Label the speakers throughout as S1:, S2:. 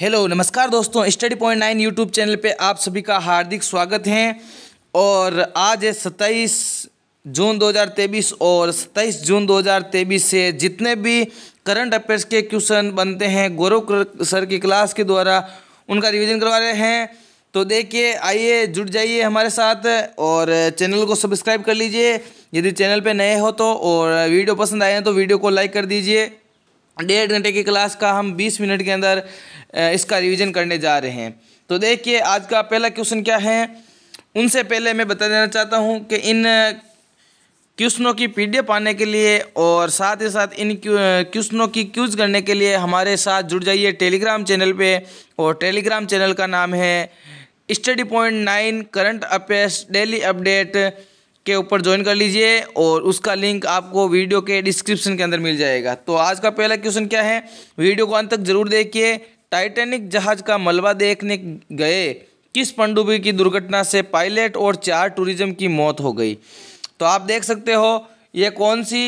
S1: hello नमस्कार दोस्तों study point nine YouTube channel पे आप सभी का हार्दिक स्वागत है और आज है सत्ताईस जून 2023 और सत्ताईस जून 2023 से जितने भी करंट अफेयर्स के क्वेश्चन बनते हैं गौरव सर की क्लास के द्वारा उनका रिवीजन करवा रहे हैं तो देखिए आइए जुट जाइए हमारे साथ और चैनल को सब्सक्राइब कर लीजिए यदि चैनल पर नए हो तो और वीडियो पसंद आए हैं तो वीडियो को लाइक कर दीजिए डेढ़ घंटे की क्लास का हम 20 मिनट के अंदर इसका रिवीजन करने जा रहे हैं तो देखिए आज का पहला क्वेश्चन क्या है उनसे पहले मैं बता देना चाहता हूँ कि इन क्वेश्चनों की पीडीएफ पाने के लिए और साथ ही साथ इन क्वेश्चनों की क्यूज करने के लिए हमारे साथ जुड़ जाइए टेलीग्राम चैनल पे और टेलीग्राम चैनल का नाम है study point nine current affairs daily update के ऊपर ज्वाइन कर लीजिए और उसका लिंक आपको वीडियो के डिस्क्रिप्शन के अंदर मिल जाएगा तो आज का पहला क्वेश्चन क्या है वीडियो को अंत तक जरूर देखिए टाइटैनिक जहाज का मलबा देखने गए किस पंडुबी की दुर्घटना से पायलट और चार टूरिज्म की मौत हो गई तो आप देख सकते हो ये कौन सी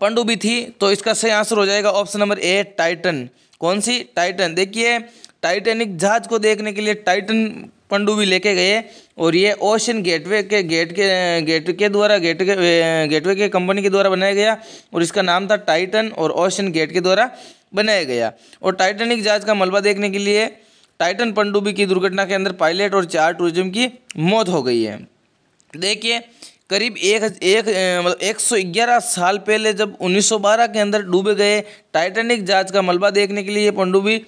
S1: पंडुबी थी तो इसका सही आंसर हो जाएगा ऑप्शन नंबर ए टाइटन कौन सी टाइटन देखिए टाइटैनिक जहाज को देखने के लिए टाइटन भी लेके गए और ये ओशन गेटवे के गेट के गेट के द्वारा गेट के गेटवे के कंपनी के द्वारा बनाया गया और इसका नाम था टाइटन और ओशन गेट के द्वारा बनाया गया और टाइटनिक जहाज का मलबा देखने के लिए टाइटन पंडुबी की दुर्घटना के अंदर पायलट और चार टूरिज्म की मौत हो गई है देखिए करीब एक एक मतलब एक सौ ग्यारह साल पहले जब 1912 के अंदर डूबे गए टाइटैनिक जहाज का मलबा देखने के लिए ये पंडुबी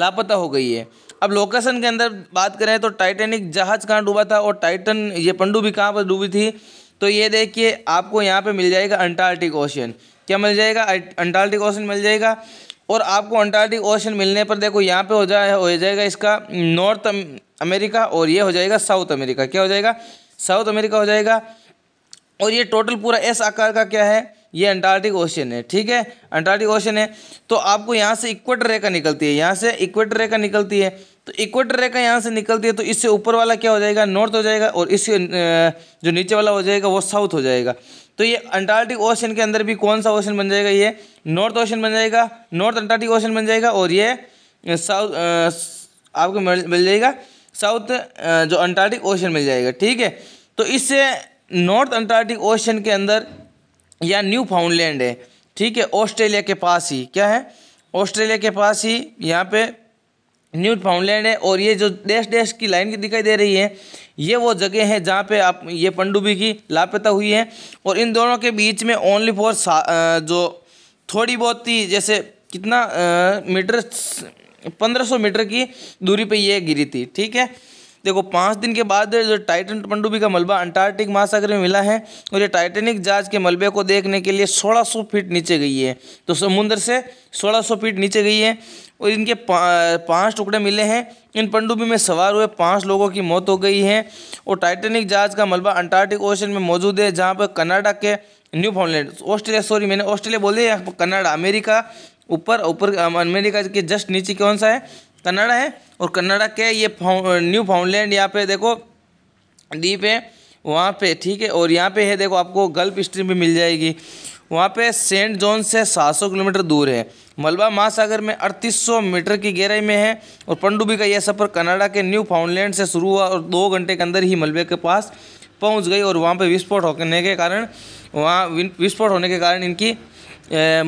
S1: लापता हो गई है अब लोकेशन के अंदर बात करें तो टाइटेनिक जहाज़ कहाँ डूबा था और टाइटन ये भी कहाँ पर डूबी थी तो ये देखिए आपको यहाँ पे मिल जाएगा अंटार्कटिक ओशन क्या मिल जाएगा अंटार्कटिक ओशन मिल जाएगा और आपको अंटार्कटिक ओशन मिलने पर देखो यहाँ पे हो जाए हो जाएगा इसका नॉर्थ अमेरिका और ये हो जाएगा साउथ अमेरिका क्या हो जाएगा साउथ अमेरिका हो जाएगा और ये टोटल पूरा एस आकार का क्या है ये अंटार्कटिक ओशन है ठीक है अंटार्कटिक ओशन है तो आपको यहाँ से इक्वेटर रेखा निकलती है यहाँ से इक्वेटर रेखा निकलती है तो इक्वेटर रेखा यहाँ से निकलती है तो इससे ऊपर वाला क्या हो जाएगा नॉर्थ हो जाएगा और इससे जो नीचे वाला हो जाएगा वो साउथ हो जाएगा तो ये अंटार्कटिक ओशन के अंदर भी कौन सा ओशन बन जाएगा ये नॉर्थ ओशन बन जाएगा नॉर्थ अंटार्कटिक ओशन बन जाएगा और ये साउथ आपको मिल जाएगा साउथ जो अंटार्कटिक ओशन मिल जाएगा ठीक है तो इससे नॉर्थ अंटार्कटिक ओशन के अंदर या न्यू फाउंडलैंड है ठीक है ऑस्ट्रेलिया के पास ही क्या है ऑस्ट्रेलिया के पास ही यहाँ पे न्यू फाउंडलैंड है और ये जो डैश डैश की लाइन की दिखाई दे रही है ये वो जगह है जहाँ पे आप ये पंडुबी की लापता हुई है और इन दोनों के बीच में ओनली फॉर जो थोड़ी बहुत ही जैसे कितना आ, मीटर पंद्रह सौ मीटर की दूरी पे ये गिरी थी ठीक है देखो पाँच दिन के बाद जो टाइटन पंडुबी का मलबा अंटार्कटिक महासागर में मिला है और ये टाइटेनिक जहाज के मलबे को देखने के लिए 1600 फीट नीचे गई है तो समुंदर से 1600 फीट नीचे गई है और इनके पा, पाँच टुकड़े मिले हैं इन पनडुब्बी में सवार हुए पाँच लोगों की मौत हो गई है और टाइटेनिक जहाज का मलबा अंटार्कटिक ओशन में मौजूद है जहाँ पर कनाडा के न्यू फाउंडलैंड ऑस्ट्रेलिया सॉरी मैंने ऑस्ट्रेलिया बोले कनाडा अमेरिका ऊपर ऊपर अमेरिका के जस्ट नीचे कौन सा है कनाडा है और कनाडा के ये न्यू फाउंडलैंड यहाँ पे देखो द्वीप है वहाँ पे ठीक है और यहाँ पे है देखो आपको गल्फ स्ट्रीम भी मिल जाएगी वहाँ पे सेंट जॉन से 700 किलोमीटर दूर है मलबा महासागर में 3800 मीटर की गहराई में है और पनडुब्बी का यह सफ़र कनाडा के न्यू फाउंडलैंड से शुरू हुआ और दो घंटे के अंदर ही मलबे के पास पहुँच गई और वहाँ पर विस्फोट होने के कारण वहाँ विस्फोट होने के कारण इनकी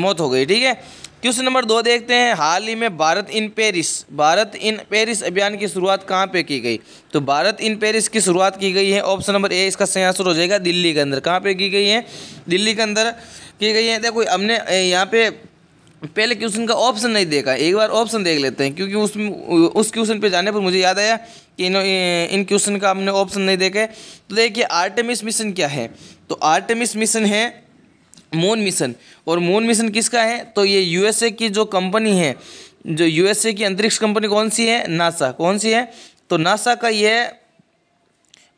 S1: मौत हो गई ठीक है क्वेश्चन नंबर दो देखते हैं हाल ही में Bharat in Paris Bharat in Paris अभियान की शुरुआत कहाँ पे की गई तो भारत इन पेरिस की शुरुआत की गई है ऑप्शन नंबर ए इसका सही आंसर हो जाएगा दिल्ली के अंदर कहाँ पे की गई है दिल्ली के अंदर की गई है देखो हमने यहाँ पे पहले क्वेश्चन का ऑप्शन नहीं देखा एक बार ऑप्शन देख लेते हैं क्योंकि उसमें उस क्वेश्चन पे जाने पर मुझे याद आया कि इन इन क्वेश्चन का हमने ऑप्शन नहीं देखा तो देखिए आर्टेमिस मिशन क्या है तो आर्टेमिस मिशन है मून मिशन और मून मिशन किसका है तो ये यूएसए की जो कंपनी है जो यूएसए की अंतरिक्ष कंपनी कौन सी है नासा कौन सी है तो नासा का ये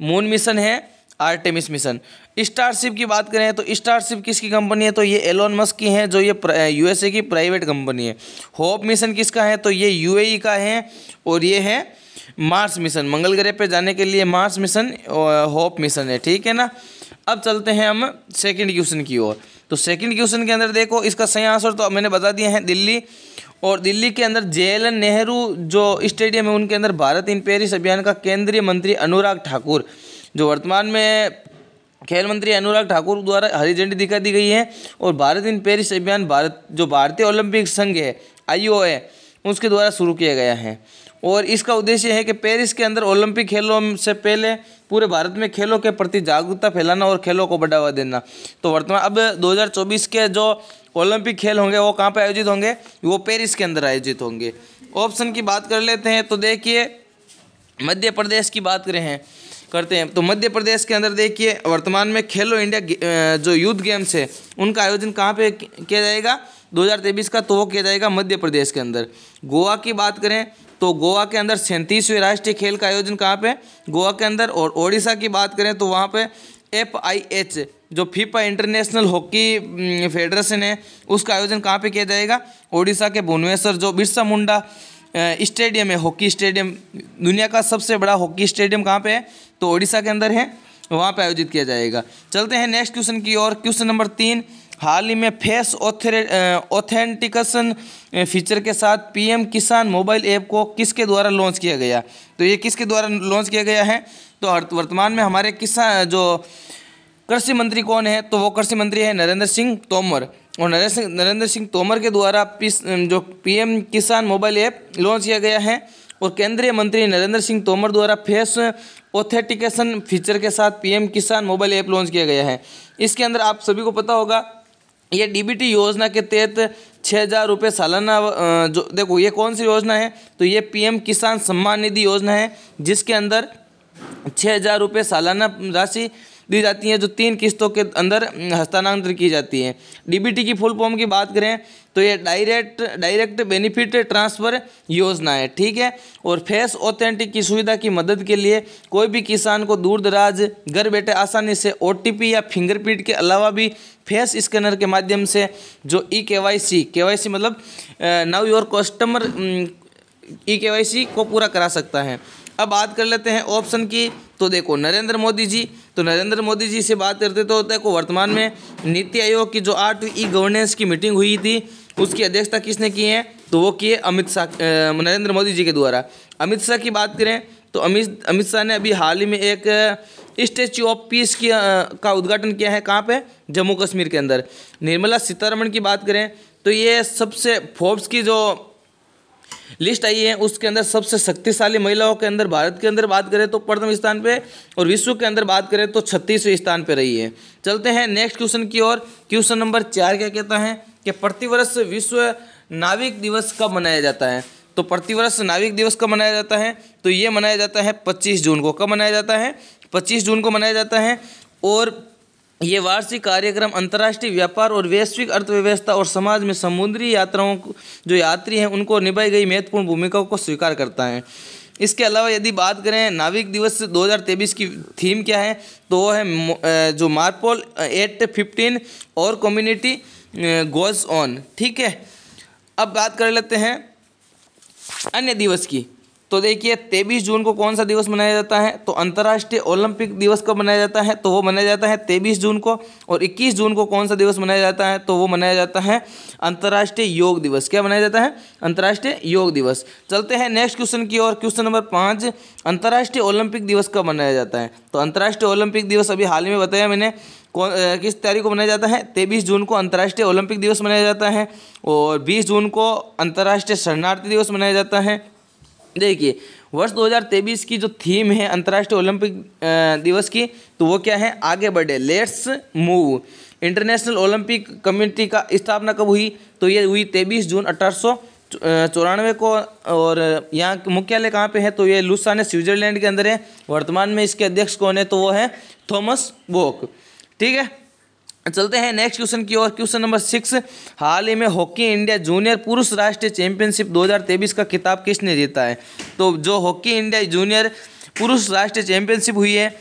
S1: मून मिशन है आर्टेमिस मिशन स्टारशिप की बात करें तो स्टारशिप किसकी कंपनी है तो ये एलोन मस्क की है जो ये यूएसए की प्राइवेट कंपनी है होप मिशन किसका है तो ये यूएई e का है और ये है मार्स मिशन मंगल ग्रह पे जाने के लिए मार्स मिशन होप मिशन है ठीक है ना अब चलते हैं हम सेकंड क्वेश्चन की ओर तो सेकंड क्वेश्चन के अंदर देखो इसका सही आंसर तो मैंने बता दिया है दिल्ली और दिल्ली के अंदर जे नेहरू जो स्टेडियम है उनके अंदर भारत इन पेरिस अभियान का केंद्रीय मंत्री अनुराग ठाकुर जो वर्तमान में खेल मंत्री अनुराग ठाकुर द्वारा हरी झंडी दिखा दी गई है और भारत इन पेरिस अभियान भारत जो भारतीय ओलंपिक संघ है आई उसके द्वारा शुरू किया गया है और इसका उद्देश्य है कि पेरिस के अंदर ओलंपिक खेलों से पहले पूरे भारत में खेलों के प्रति जागरूकता फैलाना और खेलों को बढ़ावा देना तो वर्तमान अब 2024 के जो ओलंपिक खेल होंगे वो कहाँ पर आयोजित होंगे वो पेरिस के अंदर आयोजित होंगे ऑप्शन की बात कर लेते हैं तो देखिए मध्य प्रदेश की बात करें हैं करते हैं तो मध्य प्रदेश के अंदर देखिए वर्तमान में खेलो इंडिया जो यूथ गेम्स है उनका आयोजन कहाँ पे किया जाएगा 2023 का तो वो किया जाएगा मध्य प्रदेश के अंदर गोवा की बात करें तो गोवा के अंदर सैंतीसवें राष्ट्रीय खेल का आयोजन कहाँ पे गोवा के अंदर और ओडिशा की बात करें तो वहाँ पे एफ आई एच जो फीफा इंटरनेशनल हॉकी फेडरेशन है उसका आयोजन कहाँ पे किया जाएगा ओडिशा के भुवनेश्वर जो बिरसा मुंडा स्टेडियम है हॉकी स्टेडियम दुनिया का सबसे बड़ा हॉकी स्टेडियम कहाँ पे है तो ओडिशा के अंदर है वहाँ पे आयोजित किया जाएगा चलते हैं नेक्स्ट क्वेश्चन की ओर क्वेश्चन नंबर तीन हाल ही में फेस ऑथेंटिकेशन फीचर के साथ पीएम किसान मोबाइल ऐप को किसके द्वारा लॉन्च किया गया तो ये किसके द्वारा लॉन्च किया गया है तो वर्तमान में हमारे किसान जो कृषि मंत्री कौन है तो वो कृषि मंत्री है नरेंद्र सिंह तोमर और नरेंद्र सिंह नरेंद्र सिंह तोमर के द्वारा जो पीएम किसान मोबाइल ऐप लॉन्च किया गया है और केंद्रीय मंत्री नरेंद्र सिंह तोमर द्वारा फेस ऑथेंटिकेशन फीचर के साथ पीएम किसान मोबाइल ऐप लॉन्च किया गया है इसके अंदर आप सभी को पता होगा ये डीबीटी योजना के तहत छः हज़ार रुपये सालाना जो देखो ये कौन सी योजना है तो ये पीएम किसान सम्मान निधि योजना है जिसके अंदर छः हज़ार रुपये सालाना राशि दी जाती हैं जो तीन किस्तों के अंदर हस्तानांतरित की जाती हैं डीबीटी की फुल फॉर्म की बात करें तो ये डायरेक्ट डायरेक्ट बेनिफिट ट्रांसफ़र योजना है ठीक है और फेस ऑथेंटिक की सुविधा की मदद के लिए कोई भी किसान को दूर दराज घर बैठे आसानी से ओ या फिंगरप्रिंट के अलावा भी फेस स्कैनर के माध्यम से जो ई के वाई सी के वाई सी मतलब नाउ योर कस्टमर ई के वाई सी को पूरा करा सकता है अब बात कर लेते हैं ऑप्शन की तो देखो नरेंद्र मोदी जी तो नरेंद्र मोदी जी से बात करते तो देखो वर्तमान में नीति आयोग की जो आठ ई गवर्नेंस की मीटिंग हुई थी उसकी अध्यक्षता किसने की है तो वो किए अमित शाह नरेंद्र मोदी जी के द्वारा अमित शाह की बात करें तो अमित अमित शाह ने अभी हाल ही में एक स्टेच्यू ऑफ पीस की का उद्घाटन किया है कहाँ पे जम्मू कश्मीर के अंदर निर्मला सीतारमण की बात करें तो ये सबसे फोर्ब्स की जो लिस्ट आई है उसके अंदर सबसे शक्तिशाली महिलाओं के अंदर भारत के अंदर बात करें तो प्रथम स्थान पे और विश्व के अंदर बात करें तो छत्तीसवें स्थान पे रही है चलते हैं नेक्स्ट क्वेश्चन की ओर क्वेश्चन नंबर चार क्या कहता है कि प्रतिवर्ष विश्व नाविक दिवस कब मनाया जाता है तो प्रतिवर्ष नाविक दिवस कब मनाया जाता है तो ये मनाया जाता है पच्चीस जून को कब मनाया जाता है पच्चीस जून को मनाया जाता है और ये वार्षिक कार्यक्रम अंतर्राष्ट्रीय व्यापार और वैश्विक अर्थव्यवस्था और समाज में समुद्री यात्राओं जो यात्री हैं उनको निभाई गई महत्वपूर्ण भूमिकाओं को स्वीकार करता है इसके अलावा यदि बात करें नाविक दिवस 2023 की थीम क्या है तो वो है जो मार्पोल एट फिफ्टीन और कम्युनिटी गोज ऑन ठीक है अब बात कर लेते हैं अन्य दिवस की तो देखिए तेईस जून को कौन सा दिवस मनाया जाता है तो अंतर्राष्ट्रीय ओलंपिक दिवस कब मनाया जाता है तो वो मनाया जाता है तेईस जून को और इक्कीस जून को कौन सा दिवस मनाया जाता है तो वो मनाया जाता है अंतर्राष्ट्रीय योग दिवस क्या मनाया जाता है अंतर्राष्ट्रीय योग दिवस चलते हैं नेक्स्ट क्वेश्चन की ओर क्वेश्चन नंबर पाँच अंतर्राष्ट्रीय ओलंपिक दिवस कब मनाया जाता है तो अंतर्राष्ट्रीय ओलंपिक दिवस अभी हाल में बताया मैंने कौन किस तारीख को मनाया जाता है तेईस जून को अंतर्राष्ट्रीय ओलंपिक दिवस मनाया जाता है और बीस जून को अंतर्राष्ट्रीय शरणार्थी दिवस मनाया जाता है देखिए वर्ष 2023 की जो थीम है अंतर्राष्ट्रीय ओलंपिक दिवस की तो वो क्या है आगे बढ़े let's move international Olympic community का स्थापना कब हुई तो ये हुई तेबीस जून अठारह चौरानवे को और यहाँ मुख्यालय कहाँ पे है तो ये लुसाने स्विट्जरलैंड के अंदर है वर्तमान में इसके अध्यक्ष कौन है तो वो है थॉमस बोक ठीक है चलते हैं नेक्स्ट क्वेश्चन की ओर क्वेश्चन नंबर सिक्स हाल ही में हॉकी इंडिया जूनियर पुरुष राष्ट्रीय चैंपियनशिप 2023 का खिताब किसने जीता है तो जो हॉकी इंडिया जूनियर पुरुष राष्ट्रीय चैंपियनशिप हुई है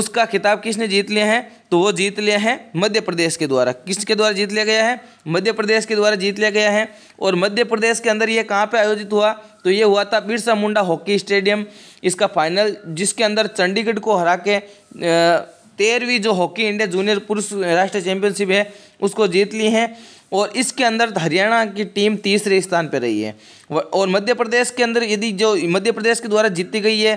S1: उसका खिताब किसने जीत लिया है तो वो जीत लिया है मध्य प्रदेश के द्वारा किसके द्वारा जीत लिया गया है मध्य प्रदेश के द्वारा जीत लिया गया है और मध्य प्रदेश के अंदर ये कहाँ पे आयोजित हुआ तो ये हुआ था बिरसा मुंडा हॉकी स्टेडियम इसका फाइनल जिसके अंदर चंडीगढ़ को हरा के तेरहवीं जो हॉकी इंडिया जूनियर पुरुष राष्ट्रीय चैंपियनशिप है उसको जीत ली है और इसके अंदर हरियाणा की टीम तीसरे स्थान पर रही है और मध्य प्रदेश के अंदर यदि जो मध्य प्रदेश के द्वारा जीती गई है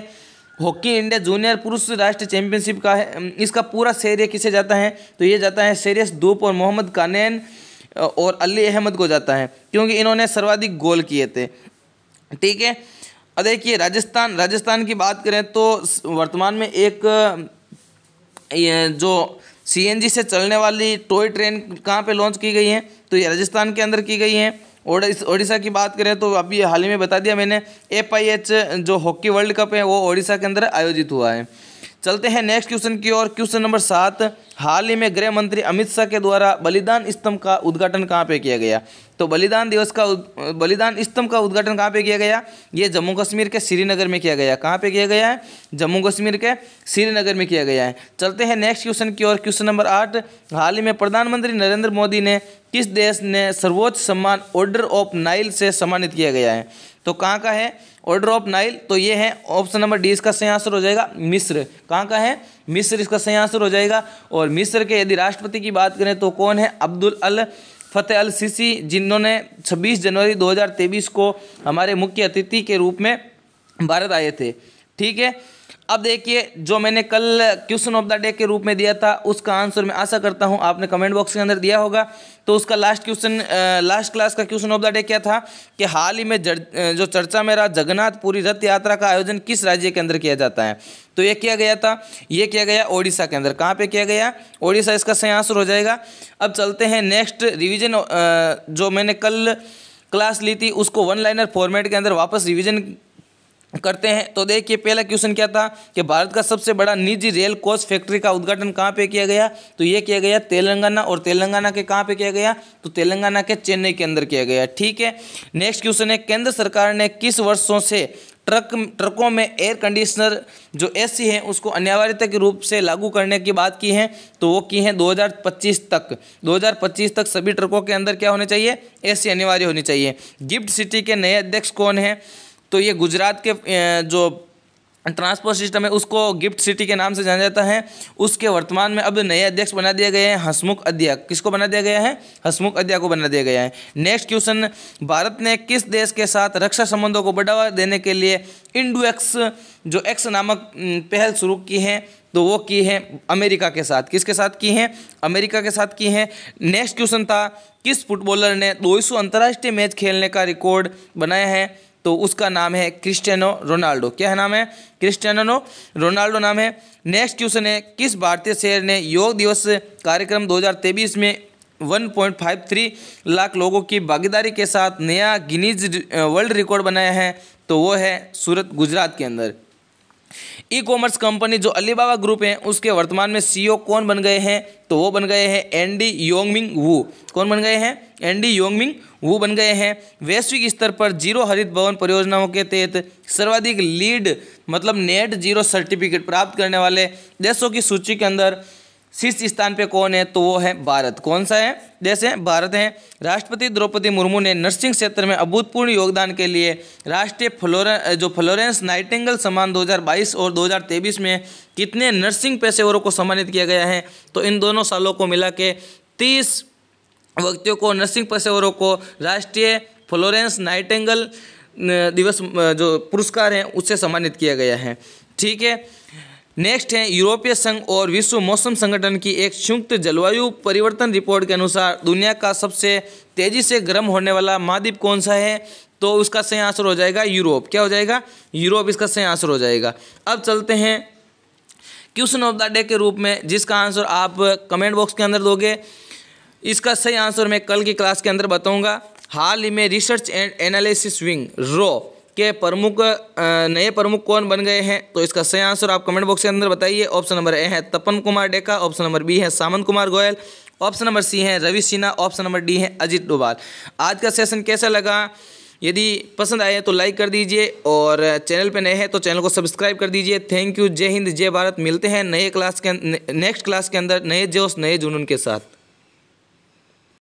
S1: हॉकी इंडिया जूनियर पुरुष राष्ट्रीय चैंपियनशिप का है इसका पूरा श्रेय किसे जाता है तो ये जाता है शेरियस दूप और मोहम्मद कानैन और अली अहमद को जाता है क्योंकि इन्होंने सर्वाधिक गोल किए थे ठीक है अब देखिए राजस्थान राजस्थान की बात करें तो वर्तमान में एक जो सी से चलने वाली टॉय ट्रेन कहाँ पे लॉन्च की गई है तो ये राजस्थान के अंदर की गई है ओडिशा की बात करें तो अभी हाल ही में बता दिया मैंने एफ आई एच जो हॉकी वर्ल्ड कप है वो ओडिशा के अंदर आयोजित हुआ है चलते हैं नेक्स्ट क्वेश्चन की ओर क्वेश्चन नंबर सात हाल ही में गृह मंत्री अमित शाह के द्वारा बलिदान स्तंभ का उद्घाटन कहाँ पे किया गया तो बलिदान दिवस का बलिदान स्तंभ का उद्घाटन कहाँ पे किया गया ये जम्मू कश्मीर के श्रीनगर में किया गया कहाँ पे किया गया है जम्मू कश्मीर के श्रीनगर में किया गया है चलते हैं नेक्स्ट क्वेश्चन की ओर क्वेश्चन नंबर आठ हाल ही में प्रधानमंत्री नरेंद्र मोदी ने किस देश ने सर्वोच्च सम्मान ऑर्डर ऑफ नाइल से सम्मानित किया गया है तो कहाँ का है ऑर्डर ऑफ नाइल तो ये है ऑप्शन नंबर डी इसका सही आंसर हो जाएगा मिस्र कहाँ का है मिस्र इसका सही आंसर हो जाएगा और मिस्र के यदि राष्ट्रपति की बात करें तो कौन है अब्दुल अल फ़तेह अल सीसी जिन्होंने 26 जनवरी 2023 को हमारे मुख्य अतिथि के रूप में भारत आए थे ठीक है अब देखिए जो मैंने कल क्वेश्चन ऑफ द डे के रूप में दिया था उसका आंसर मैं आशा करता हूँ आपने कमेंट बॉक्स के अंदर दिया होगा तो उसका लास्ट क्वेश्चन लास्ट क्लास का क्वेश्चन ऑफ द डे क्या था कि हाल ही में जो चर्चा में रहा जगन्नाथपुरी रथ यात्रा का आयोजन किस राज्य के अंदर किया जाता है तो ये किया गया था ये किया गया ओडिशा के अंदर कहाँ पे किया गया ओडिशा इसका सही आंसर हो जाएगा अब चलते हैं नेक्स्ट रिविजन जो मैंने कल क्लास ली थी उसको वन लाइनर फॉर्मेट के अंदर वापस रिवीजन करते हैं तो देखिए पहला क्वेश्चन क्या था कि भारत का सबसे बड़ा निजी रेल कोच फैक्ट्री का उद्घाटन कहाँ पे किया गया तो ये किया गया तेलंगाना और तेलंगाना के कहाँ पे किया गया तो तेलंगाना के चेन्नई के अंदर किया गया ठीक है नेक्स्ट क्वेश्चन है केंद्र सरकार ने किस वर्षों से ट्रक ट्रकों में एयर कंडीशनर जो सी है उसको अनिवार्यता के रूप से लागू करने की बात की है तो वो की है 2025 तक 2025 तक सभी ट्रकों के अंदर क्या होने चाहिए सी अनिवार्य होनी चाहिए गिफ्ट सिटी के नए अध्यक्ष कौन हैं तो ये गुजरात के जो ट्रांसपोर्ट सिस्टम है उसको गिफ्ट सिटी के नाम से जाना जाता है उसके वर्तमान में अब नए अध्यक्ष बना दिए गए हैं हसमुख अध्यक्ष किसको बना दिया गया है हसमुख अध्यक्ष को बना दिया गया है नेक्स्ट क्वेश्चन भारत ने किस देश के साथ रक्षा संबंधों को बढ़ावा देने के लिए इंडुएक्स जो एक्स नामक पहल शुरू की है तो वो की है अमेरिका के साथ किसके साथ की है अमेरिका के साथ की है नेक्स्ट क्वेश्चन था किस फुटबॉलर ने सौ अंतर्राष्ट्रीय मैच खेलने का रिकॉर्ड बनाया है तो उसका नाम है क्रिस्टियानो रोनाल्डो क्या है नाम है क्रिस्टियानो रोनाल्डो नाम है नेक्स्ट क्वेश्चन है किस भारतीय शहर ने योग दिवस कार्यक्रम दो में 1.53 लाख लोगों की भागीदारी के साथ नया गिनीज वर्ल्ड रिकॉर्ड बनाया है तो वो है सूरत गुजरात के अंदर ई कॉमर्स कंपनी जो अलीबाबा ग्रुप है उसके वर्तमान में सीईओ e कौन बन गए हैं तो वो बन गए हैं एनडी योंगमिंग वो कौन बन गए हैं एनडी योंगमिंग वो बन गए हैं वैश्विक स्तर पर जीरो हरित भवन परियोजनाओं के तहत सर्वाधिक लीड मतलब नेट जीरो सर्टिफिकेट प्राप्त करने वाले देशों की सूची के अंदर शीर्ष स्थान पे कौन है तो वो है भारत कौन सा है देश है भारत है राष्ट्रपति द्रौपदी मुर्मू ने नर्सिंग क्षेत्र में अभूतपूर्ण योगदान के लिए राष्ट्रीय फ्लोर जो फ्लोरेंस नाइटेंगल सम्मान 2022 और 2023 में कितने नर्सिंग पेशेवरों को सम्मानित किया गया है तो इन दोनों सालों को मिला के तीस व्यक्तियों को नर्सिंग पेशेवरों को राष्ट्रीय फ्लोरेंस नाइटेंगल दिवस जो पुरस्कार हैं उससे सम्मानित किया गया है ठीक है नेक्स्ट है यूरोपीय संघ और विश्व मौसम संगठन की एक संयुक्त जलवायु परिवर्तन रिपोर्ट के अनुसार दुनिया का सबसे तेजी से गर्म होने वाला महाद्वीप कौन सा है तो उसका सही आंसर हो जाएगा यूरोप क्या हो जाएगा यूरोप इसका सही आंसर हो जाएगा अब चलते हैं क्वेश्चन ऑफ द डे के रूप में जिसका आंसर आप कमेंट बॉक्स के अंदर दोगे इसका सही आंसर मैं कल की क्लास के अंदर बताऊंगा हाल ही में रिसर्च एंड एनालिसिस विंग रो के प्रमुख नए प्रमुख कौन बन गए हैं तो इसका सही आंसर आप कमेंट बॉक्स के अंदर बताइए ऑप्शन नंबर ए है Tapan Kumar Deka option number B है Samant Kumar Goel option number C है Ravi Sinha option number D है अजित डोभाल आज का सेशन कैसा लगा यदि पसंद आए तो लाइक कर दीजिए और चैनल पर नए हैं तो चैनल को सब्सक्राइब कर दीजिए थैंक यू जय हिंद जय भारत मिलते हैं नए क्लास के नेक्स्ट क्लास के अंदर नए जोश नए जुनून के साथ